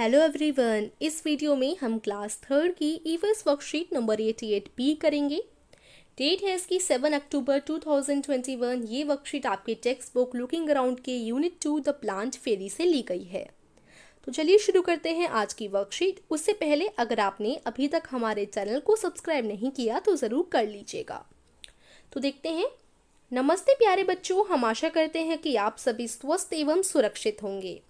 hello everyone इस video में हम क्लास थर्ड की ईवर्स वर्कशीट नंबर एट बी करेंगे डेट है इसकी seven October two thousand twenty one ये वर्कशीट आपके टेक्स्ट बुक लुकिंग अराउंड के unit two the plant fairy से ली गई है तो चलिए शुरू करते हैं आज की वर्कशीट उससे पहले अगर आपने अभी तक हमारे चैनल को सब्सक्राइब नहीं किया तो ज़रूर कर लीजिएगा तो देखते हैं नमस्ते प्यारे बच्चों हम आशा करते हैं कि आप सभी स्वस्थ एवं सुरक्षित होंगे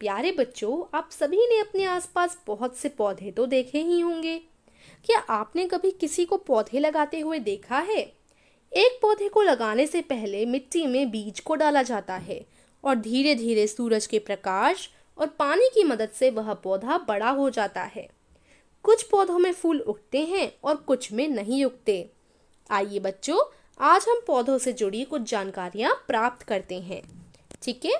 प्यारे बच्चों आप सभी ने अपने आसपास बहुत से पौधे तो देखे ही होंगे क्या आपने कभी किसी को पौधे लगाते हुए देखा है एक पौधे को लगाने से पहले मिट्टी में बीज को डाला जाता है और धीरे धीरे सूरज के प्रकाश और पानी की मदद से वह पौधा बड़ा हो जाता है कुछ पौधों में फूल उगते हैं और कुछ में नहीं उगते आइए बच्चों आज हम पौधों से जुड़ी कुछ जानकारियाँ प्राप्त करते हैं ठीक है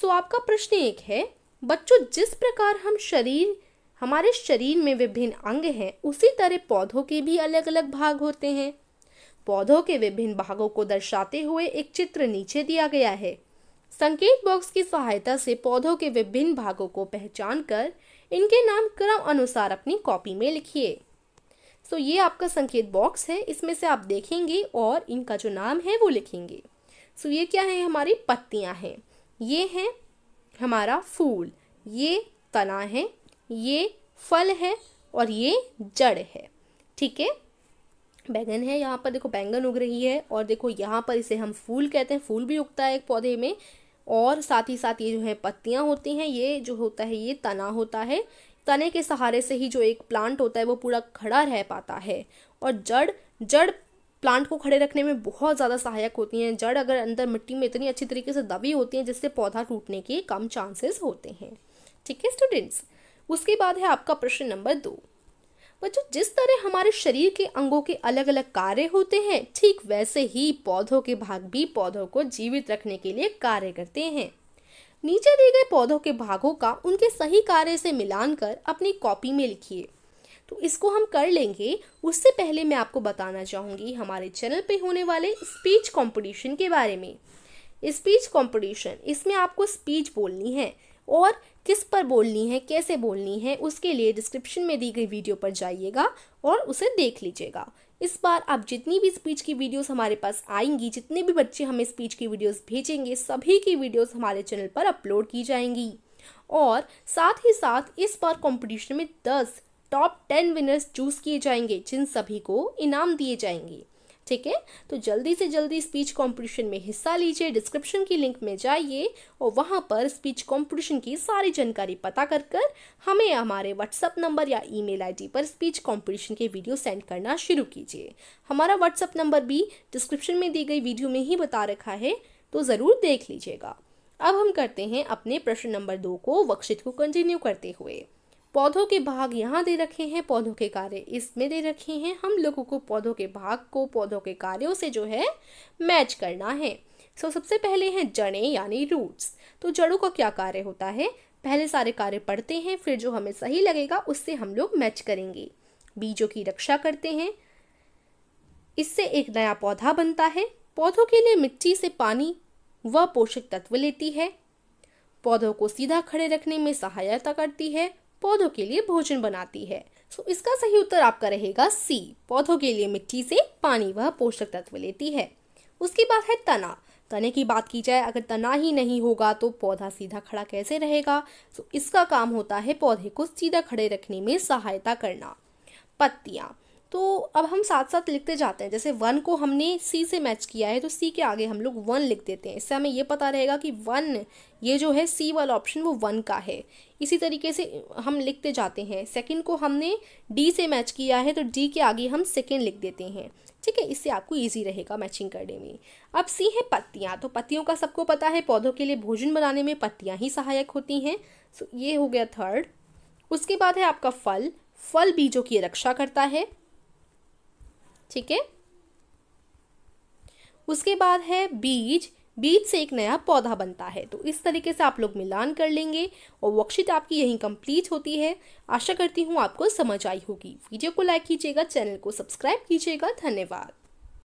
सो आपका प्रश्न एक है बच्चों जिस प्रकार हम शरीर हमारे शरीर में विभिन्न अंग हैं उसी तरह पौधों के भी अलग अलग भाग होते हैं पौधों के विभिन्न भागों को दर्शाते हुए एक चित्र नीचे दिया गया है संकेत बॉक्स की सहायता से पौधों के विभिन्न भागों को पहचान कर इनके नाम क्रम अनुसार अपनी कॉपी में लिखिए सो ये आपका संकेत बॉक्स है इसमें से आप देखेंगे और इनका जो नाम है वो लिखेंगे सो ये क्या है हमारी पत्तियां हैं ये है हमारा फूल ये तना है ये फल है और ये जड़ है ठीक है बैंगन है यहाँ पर देखो बैंगन उग रही है और देखो यहाँ पर इसे हम फूल कहते हैं फूल भी उगता है एक पौधे में और साथ ही साथ ये जो है पत्तियाँ होती हैं ये जो होता है ये तना होता है तने के सहारे से ही जो एक प्लांट होता है वो पूरा खड़ा रह पाता है और जड़ जड़ प्लांट को खड़े रखने में बहुत ज़्यादा सहायक होती हैं जड़ अगर अंदर मिट्टी में इतनी अच्छी तरीके से दबी होती हैं जिससे पौधा टूटने के कम चांसेस होते हैं ठीक है स्टूडेंट्स उसके बाद है आपका प्रश्न नंबर दो बच्चों जिस तरह हमारे शरीर के अंगों के अलग अलग कार्य होते हैं ठीक वैसे ही पौधों के भाग भी पौधों को जीवित रखने के लिए कार्य करते हैं नीचे दिए गए पौधों के भागों का उनके सही कार्य से मिलान कर अपनी कॉपी में लिखिए तो इसको हम कर लेंगे उससे पहले मैं आपको बताना चाहूँगी हमारे चैनल पे होने वाले स्पीच कंपटीशन के बारे में स्पीच कंपटीशन इसमें आपको स्पीच बोलनी है और किस पर बोलनी है कैसे बोलनी है उसके लिए डिस्क्रिप्शन में दी गई वीडियो पर जाइएगा और उसे देख लीजिएगा इस बार आप जितनी भी स्पीच की वीडियोस हमारे पास आएंगी जितने भी बच्चे हमें स्पीच की वीडियोस भेजेंगे सभी की वीडियोस हमारे चैनल पर अपलोड की जाएंगी और साथ ही साथ इस बार कंपटीशन में दस टॉप टेन विनर्स चूज़ किए जाएंगे जिन सभी को इनाम दिए जाएंगे ठीक है तो जल्दी से जल्दी स्पीच कंपटीशन में हिस्सा लीजिए डिस्क्रिप्शन की लिंक में जाइए और वहाँ पर स्पीच कंपटीशन की सारी जानकारी पता कर कर हमें हमारे व्हाट्सएप नंबर या ईमेल आईडी पर स्पीच कंपटीशन के वीडियो सेंड करना शुरू कीजिए हमारा व्हाट्सएप नंबर भी डिस्क्रिप्शन में दी गई वीडियो में ही बता रखा है तो ज़रूर देख लीजिएगा अब हम करते हैं अपने प्रश्न नंबर दो को वक्षित को कंटिन्यू करते हुए पौधों के भाग यहाँ दे रखे हैं पौधों के कार्य इसमें दे रखे हैं हम लोगों को पौधों के भाग को पौधों के कार्यों से जो है मैच करना है सो so, सबसे पहले हैं जड़ें यानी रूट्स तो जड़ों का क्या कार्य होता है पहले सारे कार्य पढ़ते हैं फिर जो हमें सही लगेगा उससे हम लोग मैच करेंगे बीजों की रक्षा करते हैं इससे एक नया पौधा बनता है पौधों के लिए मिट्टी से पानी व पोषक तत्व लेती है पौधों को सीधा खड़े रखने में सहायता करती है पौधों के लिए भोजन बनाती है सो इसका सही उत्तर आपका रहेगा सी पौधों के लिए मिट्टी से पानी वह पोषक तत्व लेती है उसके बाद है तना तने की बात की जाए अगर तना ही नहीं होगा तो पौधा सीधा खड़ा कैसे रहेगा सो इसका काम होता है पौधे को सीधा खड़े रखने में सहायता करना पत्तियां तो अब हम साथ साथ लिखते जाते हैं जैसे वन को हमने सी से मैच किया है तो सी के आगे हम लोग वन लिख देते हैं इससे हमें ये पता रहेगा कि वन ये जो है सी वाला ऑप्शन वो वन का है इसी तरीके से हम लिखते जाते हैं सेकंड को हमने डी से मैच किया है तो डी के आगे हम सेकंड लिख देते हैं ठीक है इससे आपको इजी रहेगा मैचिंग करने में अब सी है पत्तियाँ तो पत्तियों का सबको पता है पौधों के लिए भोजन बनाने में पत्तियाँ ही सहायक होती हैं ये हो गया थर्ड उसके बाद है आपका फल फल बीजों की रक्षा करता है ठीक है उसके बाद है बीज बीज से एक नया पौधा बनता है तो इस तरीके से आप लोग मिलान कर लेंगे और वर्कशीट आपकी यहीं कंप्लीट होती है आशा करती हूँ आपको समझ आई होगी वीडियो को लाइक कीजिएगा चैनल को सब्सक्राइब कीजिएगा धन्यवाद